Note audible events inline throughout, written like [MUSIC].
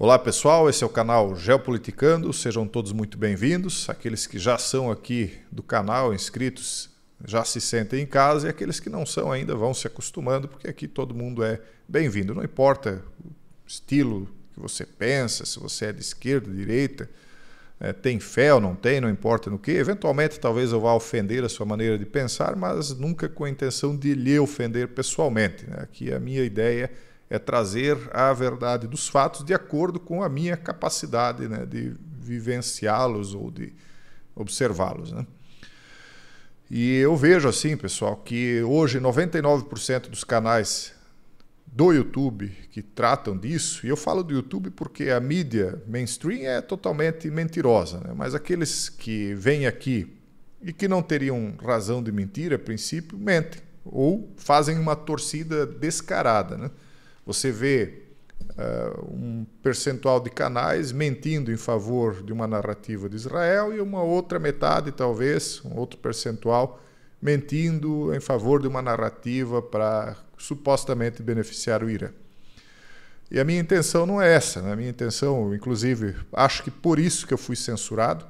Olá pessoal, esse é o canal Geopoliticando, sejam todos muito bem-vindos. Aqueles que já são aqui do canal, inscritos, já se sentem em casa e aqueles que não são ainda vão se acostumando, porque aqui todo mundo é bem-vindo. Não importa o estilo que você pensa, se você é de esquerda, direita, é, tem fé ou não tem, não importa no que. Eventualmente, talvez eu vá ofender a sua maneira de pensar, mas nunca com a intenção de lhe ofender pessoalmente. Né? Aqui a minha ideia é é trazer a verdade dos fatos de acordo com a minha capacidade né, de vivenciá-los ou de observá-los. Né? E eu vejo assim, pessoal, que hoje 99% dos canais do YouTube que tratam disso, e eu falo do YouTube porque a mídia mainstream é totalmente mentirosa, né? mas aqueles que vêm aqui e que não teriam razão de mentir, a princípio, mentem ou fazem uma torcida descarada. Né? Você vê uh, um percentual de canais mentindo em favor de uma narrativa de Israel e uma outra metade, talvez, um outro percentual, mentindo em favor de uma narrativa para supostamente beneficiar o Irã. E a minha intenção não é essa. Né? A minha intenção, inclusive, acho que por isso que eu fui censurado.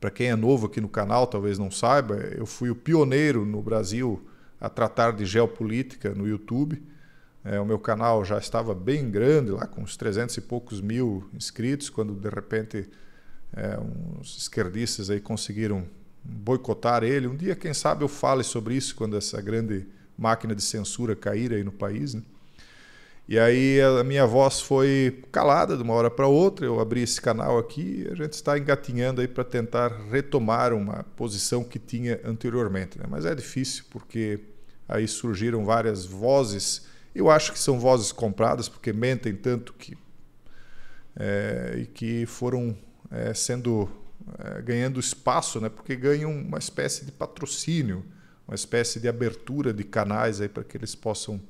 Para quem é novo aqui no canal, talvez não saiba, eu fui o pioneiro no Brasil a tratar de geopolítica no YouTube. É, o meu canal já estava bem grande, lá com uns 300 e poucos mil inscritos, quando de repente é, uns esquerdistas aí conseguiram boicotar ele. Um dia, quem sabe, eu fale sobre isso quando essa grande máquina de censura cair aí no país. Né? E aí a minha voz foi calada de uma hora para outra. Eu abri esse canal aqui e a gente está engatinhando aí para tentar retomar uma posição que tinha anteriormente. Né? Mas é difícil porque aí surgiram várias vozes eu acho que são vozes compradas, porque mentem tanto que. É, e que foram é, sendo. É, ganhando espaço, né? porque ganham uma espécie de patrocínio, uma espécie de abertura de canais para que eles possam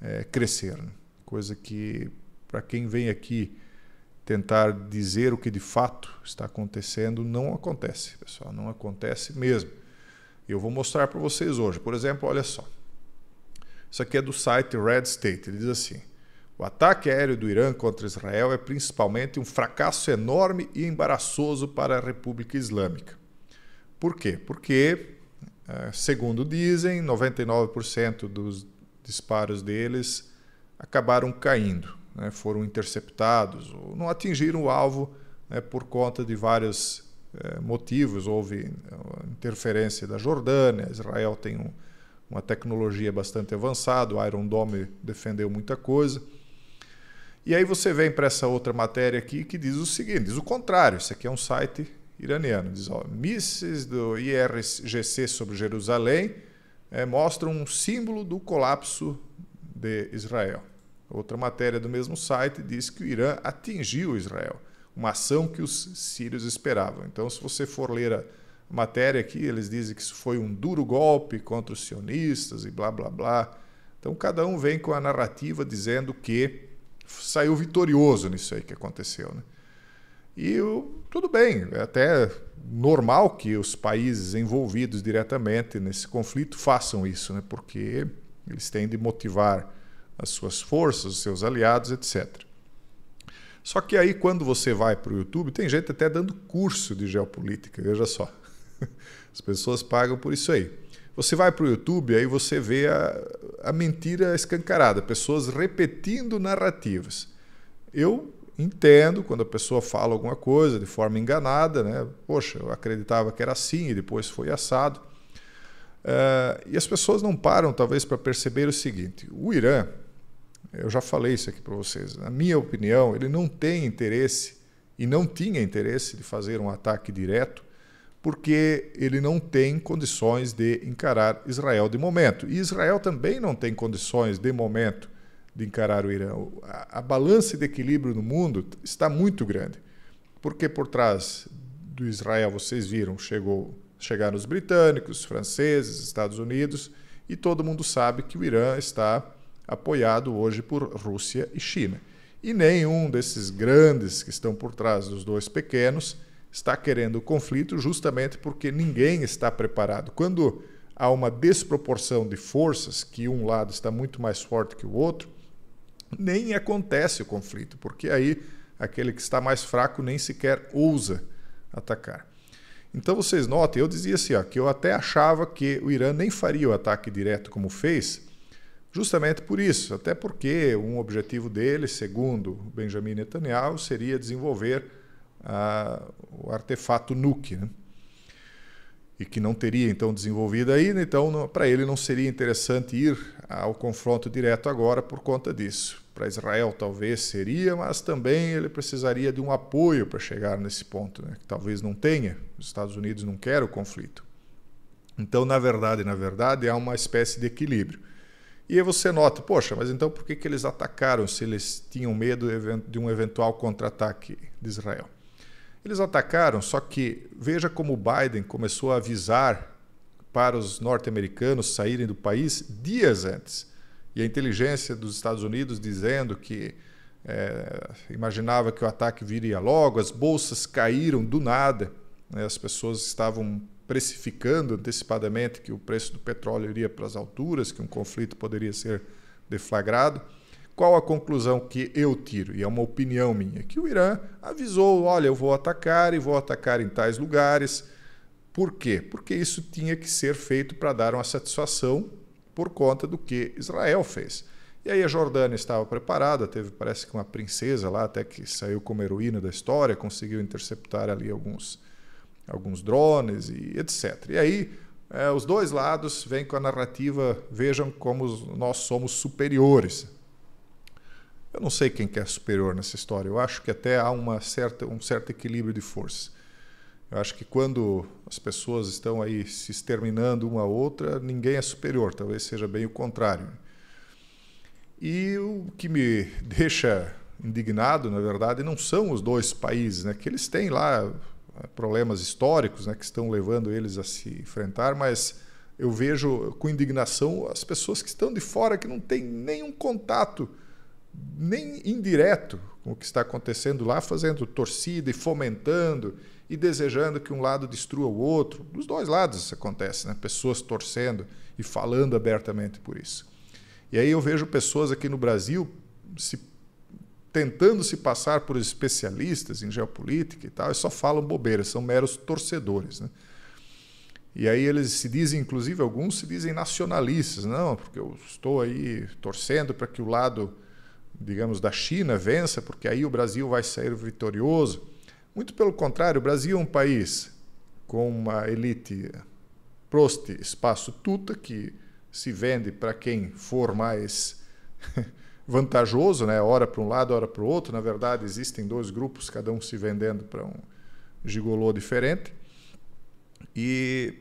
é, crescer. Né? Coisa que, para quem vem aqui tentar dizer o que de fato está acontecendo, não acontece, pessoal, não acontece mesmo. Eu vou mostrar para vocês hoje. Por exemplo, olha só. Isso aqui é do site Red State. Ele diz assim: o ataque aéreo do Irã contra Israel é principalmente um fracasso enorme e embaraçoso para a República Islâmica. Por quê? Porque, eh, segundo dizem, 99% dos disparos deles acabaram caindo, né? foram interceptados ou não atingiram o alvo né? por conta de vários eh, motivos. Houve eh, interferência da Jordânia, Israel tem um uma tecnologia bastante avançada, o Iron Dome defendeu muita coisa. E aí você vem para essa outra matéria aqui que diz o seguinte, diz o contrário, isso aqui é um site iraniano, diz, ó, mísseis do IRGC sobre Jerusalém é, mostram um símbolo do colapso de Israel. Outra matéria do mesmo site diz que o Irã atingiu Israel, uma ação que os sírios esperavam. Então, se você for ler a matéria aqui, eles dizem que isso foi um duro golpe contra os sionistas e blá blá blá. Então cada um vem com a narrativa dizendo que saiu vitorioso nisso aí que aconteceu, né? E eu, tudo bem, é até normal que os países envolvidos diretamente nesse conflito façam isso, né? Porque eles têm de motivar as suas forças, os seus aliados, etc. Só que aí quando você vai para o YouTube, tem gente até dando curso de geopolítica, veja só. As pessoas pagam por isso aí. Você vai para o YouTube, aí você vê a, a mentira escancarada, pessoas repetindo narrativas. Eu entendo quando a pessoa fala alguma coisa de forma enganada, né? Poxa, eu acreditava que era assim e depois foi assado. Uh, e as pessoas não param, talvez, para perceber o seguinte: o Irã, eu já falei isso aqui para vocês, na minha opinião, ele não tem interesse e não tinha interesse de fazer um ataque direto porque ele não tem condições de encarar Israel de momento. E Israel também não tem condições de momento de encarar o Irã. A, a balança de equilíbrio no mundo está muito grande, porque por trás do Israel, vocês viram, chegou, chegaram os britânicos, franceses, Estados Unidos, e todo mundo sabe que o Irã está apoiado hoje por Rússia e China. E nenhum desses grandes que estão por trás dos dois pequenos está querendo conflito justamente porque ninguém está preparado. Quando há uma desproporção de forças, que um lado está muito mais forte que o outro, nem acontece o conflito, porque aí aquele que está mais fraco nem sequer ousa atacar. Então vocês notem, eu dizia assim, ó, que eu até achava que o Irã nem faria o ataque direto como fez, justamente por isso, até porque um objetivo dele, segundo Benjamin Netanyahu, seria desenvolver a, o artefato Nuke, né? e que não teria então desenvolvido ainda, então para ele não seria interessante ir ao confronto direto agora por conta disso. Para Israel talvez seria, mas também ele precisaria de um apoio para chegar nesse ponto, né? que talvez não tenha. Os Estados Unidos não querem o conflito. Então, na verdade, na verdade, há uma espécie de equilíbrio. E aí você nota, poxa, mas então por que, que eles atacaram se eles tinham medo de um eventual contra-ataque de Israel? Eles atacaram, só que veja como o Biden começou a avisar para os norte-americanos saírem do país dias antes. E a inteligência dos Estados Unidos dizendo que é, imaginava que o ataque viria logo, as bolsas caíram do nada, né? as pessoas estavam precificando antecipadamente que o preço do petróleo iria para as alturas, que um conflito poderia ser deflagrado. Qual a conclusão que eu tiro? E é uma opinião minha, que o Irã avisou: olha, eu vou atacar e vou atacar em tais lugares. Por quê? Porque isso tinha que ser feito para dar uma satisfação por conta do que Israel fez. E aí a Jordânia estava preparada, teve parece que uma princesa lá, até que saiu como heroína da história, conseguiu interceptar ali alguns, alguns drones e etc. E aí é, os dois lados vêm com a narrativa, vejam como nós somos superiores. Eu não sei quem que é superior nessa história. Eu acho que até há uma certa, um certo equilíbrio de forças. Eu acho que quando as pessoas estão aí se exterminando uma a outra, ninguém é superior, talvez seja bem o contrário. E o que me [LAUGHS] deixa indignado, na verdade, não são os dois países, né? que eles têm lá eh, problemas históricos né? que estão levando eles a se enfrentar, mas eu vejo com indignação as pessoas que estão de fora, que não têm nenhum contato nem indireto com o que está acontecendo lá, fazendo torcida e fomentando e desejando que um lado destrua o outro. Dos dois lados isso acontece, né? pessoas torcendo e falando abertamente por isso. E aí eu vejo pessoas aqui no Brasil se tentando se passar por especialistas em geopolítica e tal, e só falam bobeiras, são meros torcedores. Né? E aí eles se dizem, inclusive alguns se dizem nacionalistas, não, porque eu estou aí torcendo para que o lado digamos, da China vença, porque aí o Brasil vai sair vitorioso. Muito pelo contrário, o Brasil é um país com uma elite proste, espaço tuta, que se vende para quem for mais [LAUGHS] vantajoso, né? hora para um lado, hora para o outro. Na verdade, existem dois grupos, cada um se vendendo para um gigolô diferente. E,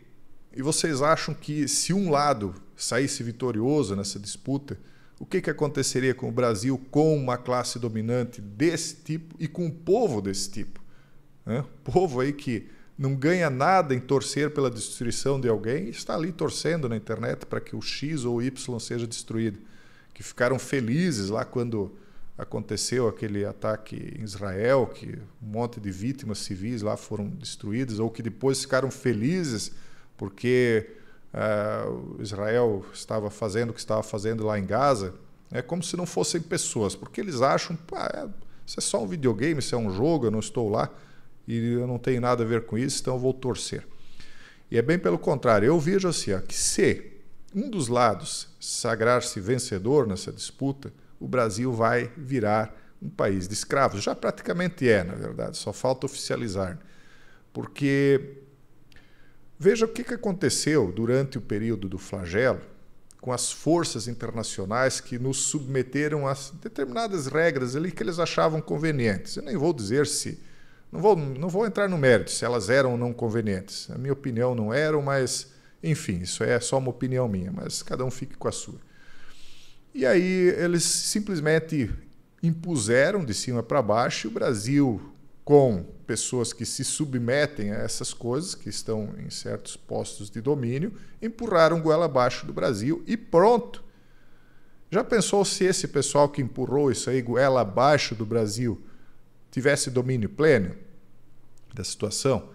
e vocês acham que se um lado saísse vitorioso nessa disputa, o que, que aconteceria com o Brasil com uma classe dominante desse tipo e com um povo desse tipo? Né? Povo aí que não ganha nada em torcer pela destruição de alguém e está ali torcendo na internet para que o X ou o Y seja destruído. Que ficaram felizes lá quando aconteceu aquele ataque em Israel, que um monte de vítimas civis lá foram destruídas, ou que depois ficaram felizes porque uh, Israel estava fazendo o que estava fazendo lá em Gaza, é como se não fossem pessoas, porque eles acham, pá, é, isso é só um videogame, isso é um jogo, eu não estou lá e eu não tenho nada a ver com isso, então eu vou torcer. E é bem pelo contrário, eu vejo assim, ó, que se um dos lados sagrar-se vencedor nessa disputa, o Brasil vai virar um país de escravos. Já praticamente é, na verdade, só falta oficializar. Né? Porque Veja o que aconteceu durante o período do flagelo com as forças internacionais que nos submeteram a determinadas regras ali que eles achavam convenientes. Eu nem vou dizer se. Não vou, não vou entrar no mérito se elas eram ou não convenientes. A minha opinião não eram, mas, enfim, isso é só uma opinião minha, mas cada um fique com a sua. E aí eles simplesmente impuseram de cima para baixo e o Brasil com pessoas que se submetem a essas coisas, que estão em certos postos de domínio, empurraram goela abaixo do Brasil e pronto. Já pensou se esse pessoal que empurrou isso aí goela abaixo do Brasil tivesse domínio pleno da situação?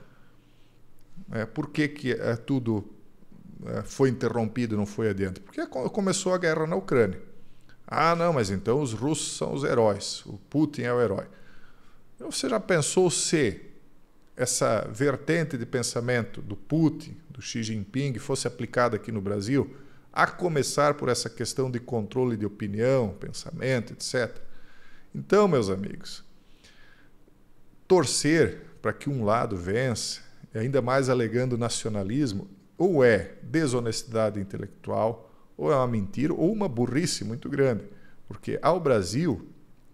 É, por que, que é, tudo é, foi interrompido não foi adiante? Porque começou a guerra na Ucrânia. Ah, não, mas então os russos são os heróis, o Putin é o herói. Então, você já pensou se essa vertente de pensamento do Putin, do Xi Jinping, fosse aplicada aqui no Brasil, a começar por essa questão de controle de opinião, pensamento, etc. Então, meus amigos, torcer para que um lado vença, ainda mais alegando nacionalismo, ou é desonestidade intelectual, ou é uma mentira, ou uma burrice muito grande, porque ao Brasil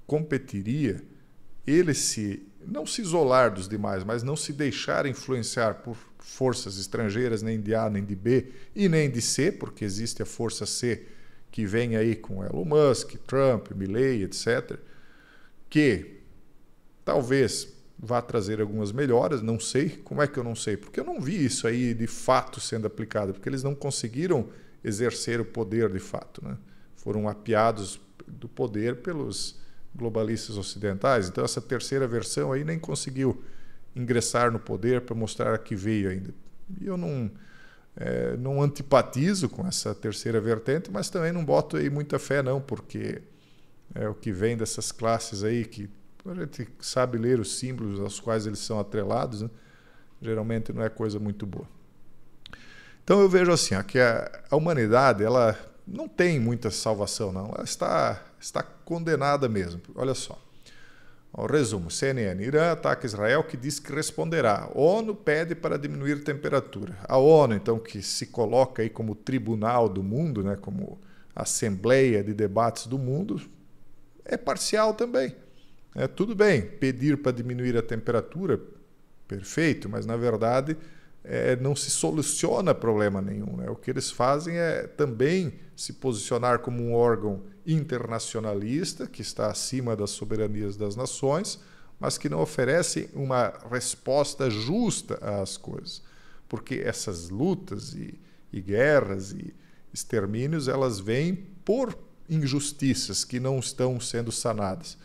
competiria ele se não se isolar dos demais, mas não se deixar influenciar por forças estrangeiras, nem de A, nem de B e nem de C, porque existe a força C que vem aí com Elon Musk, Trump, Milley, etc, que talvez vá trazer algumas melhoras, não sei, como é que eu não sei? Porque eu não vi isso aí de fato sendo aplicado, porque eles não conseguiram exercer o poder de fato, né? Foram apiados do poder pelos globalistas ocidentais. Então, essa terceira versão aí nem conseguiu ingressar no poder para mostrar a que veio ainda. E eu não, é, não antipatizo com essa terceira vertente, mas também não boto aí muita fé, não, porque é o que vem dessas classes aí que a gente sabe ler os símbolos aos quais eles são atrelados, né? geralmente não é coisa muito boa. Então eu vejo assim, ó, que a, a humanidade ela não tem muita salvação, não. Ela está Está condenada mesmo. Olha só. O resumo: CNN, Irã ataca Israel que diz que responderá. ONU pede para diminuir temperatura. A ONU, então, que se coloca aí como tribunal do mundo, né, como assembleia de debates do mundo, é parcial também. É tudo bem pedir para diminuir a temperatura, perfeito, mas na verdade é, não se soluciona problema nenhum. Né? O que eles fazem é também se posicionar como um órgão internacionalista que está acima das soberanias das nações, mas que não oferece uma resposta justa às coisas, porque essas lutas e, e guerras e extermínios elas vêm por injustiças que não estão sendo sanadas,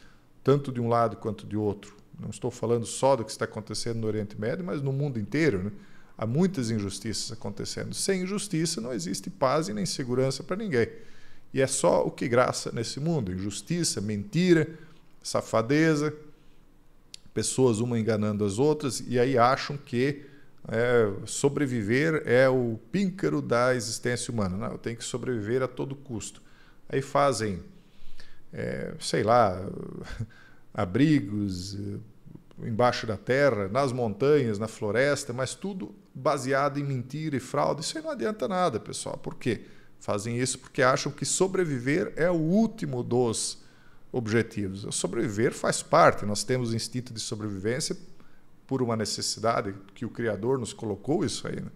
tanto de um lado quanto de outro. Não estou falando só do que está acontecendo no Oriente Médio, mas no mundo inteiro. Né? Há muitas injustiças acontecendo. Sem injustiça não existe paz e nem segurança para ninguém. E é só o que graça nesse mundo: injustiça, mentira, safadeza, pessoas uma enganando as outras e aí acham que é, sobreviver é o píncaro da existência humana. Não, eu tenho que sobreviver a todo custo. Aí fazem, é, sei lá, [LAUGHS] abrigos eh, embaixo da terra, nas montanhas, na floresta, mas tudo baseado em mentira e fraude. Isso aí não adianta nada, pessoal. Por quê? Fazem isso porque acham que sobreviver é o último dos objetivos. Sobreviver faz parte. Nós temos instinto de sobrevivência por uma necessidade que o Criador nos colocou isso aí. Né?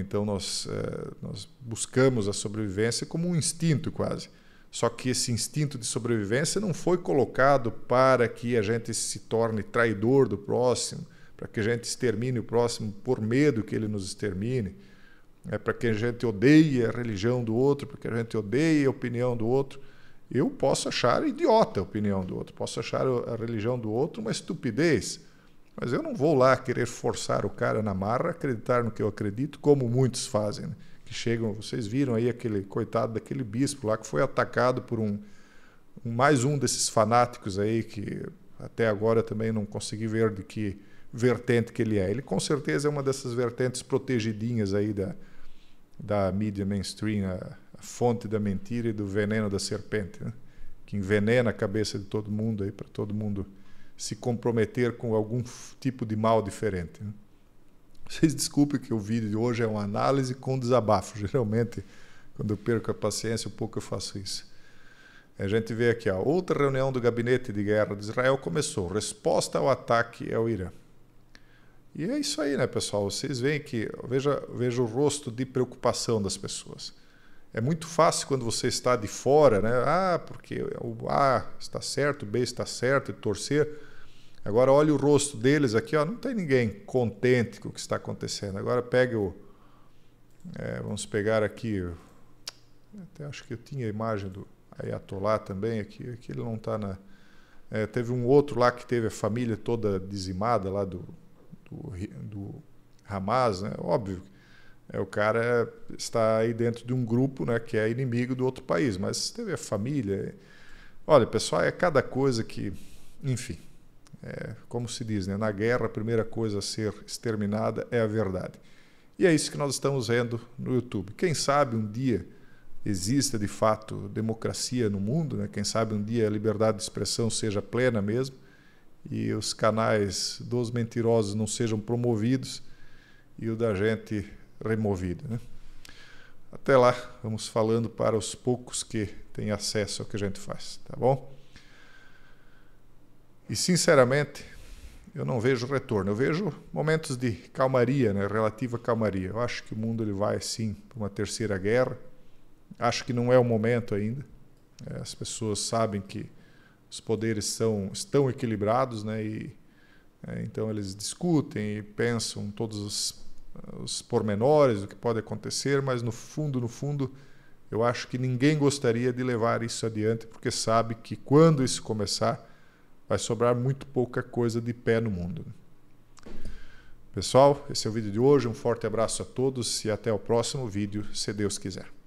Então nós, eh, nós buscamos a sobrevivência como um instinto quase. Só que esse instinto de sobrevivência não foi colocado para que a gente se torne traidor do próximo, para que a gente extermine o próximo por medo que ele nos extermine, é para que a gente odeie a religião do outro, para que a gente odeie a opinião do outro. Eu posso achar idiota a opinião do outro, posso achar a religião do outro uma estupidez, mas eu não vou lá querer forçar o cara na marra a acreditar no que eu acredito, como muitos fazem, né? que chegam, vocês viram aí aquele coitado daquele bispo lá que foi atacado por um mais um desses fanáticos aí que até agora também não consegui ver de que vertente que ele é. Ele com certeza é uma dessas vertentes protegidinhas aí da, da mídia mainstream, a, a fonte da mentira e do veneno da serpente, né? que envenena a cabeça de todo mundo aí para todo mundo se comprometer com algum tipo de mal diferente. Né? Vocês desculpem que o vídeo de hoje é uma análise com desabafo. Geralmente, quando eu perco a paciência, um pouco eu faço isso. A gente vê aqui, ó, outra reunião do gabinete de guerra de Israel começou. Resposta ao ataque ao Irã. E é isso aí, né, pessoal? Vocês veem que veja, veja o rosto de preocupação das pessoas. É muito fácil quando você está de fora, né? Ah, porque o A está certo, o B está certo, e torcer. Agora olha o rosto deles aqui, ó, não tem ninguém contente com o que está acontecendo. Agora pega o é, vamos pegar aqui até acho que eu tinha a imagem do Ayatollah também aqui, aqui ele não está na é, teve um outro lá que teve a família toda dizimada lá do do, do Hamas, né? óbvio, é, o cara está aí dentro de um grupo né, que é inimigo do outro país, mas teve a família. Olha, pessoal, é cada coisa que. Enfim, é, como se diz, né? na guerra a primeira coisa a ser exterminada é a verdade. E é isso que nós estamos vendo no YouTube. Quem sabe um dia exista de fato democracia no mundo, né? quem sabe um dia a liberdade de expressão seja plena mesmo e os canais dos mentirosos não sejam promovidos e o da gente removido. Né? Até lá, vamos falando para os poucos que têm acesso ao que a gente faz, tá bom? E sinceramente, eu não vejo retorno. Eu vejo momentos de calmaria, né? relativa calmaria. Eu acho que o mundo ele vai sim para uma terceira guerra. Acho que não é o momento ainda. É, as pessoas sabem que os poderes são, estão equilibrados, né? E, é, então eles discutem e pensam todos os, os pormenores do que pode acontecer, mas no fundo, no fundo, eu acho que ninguém gostaria de levar isso adiante, porque sabe que quando isso começar, vai sobrar muito pouca coisa de pé no mundo. Pessoal, esse é o vídeo de hoje. Um forte abraço a todos e até o próximo vídeo, se Deus quiser.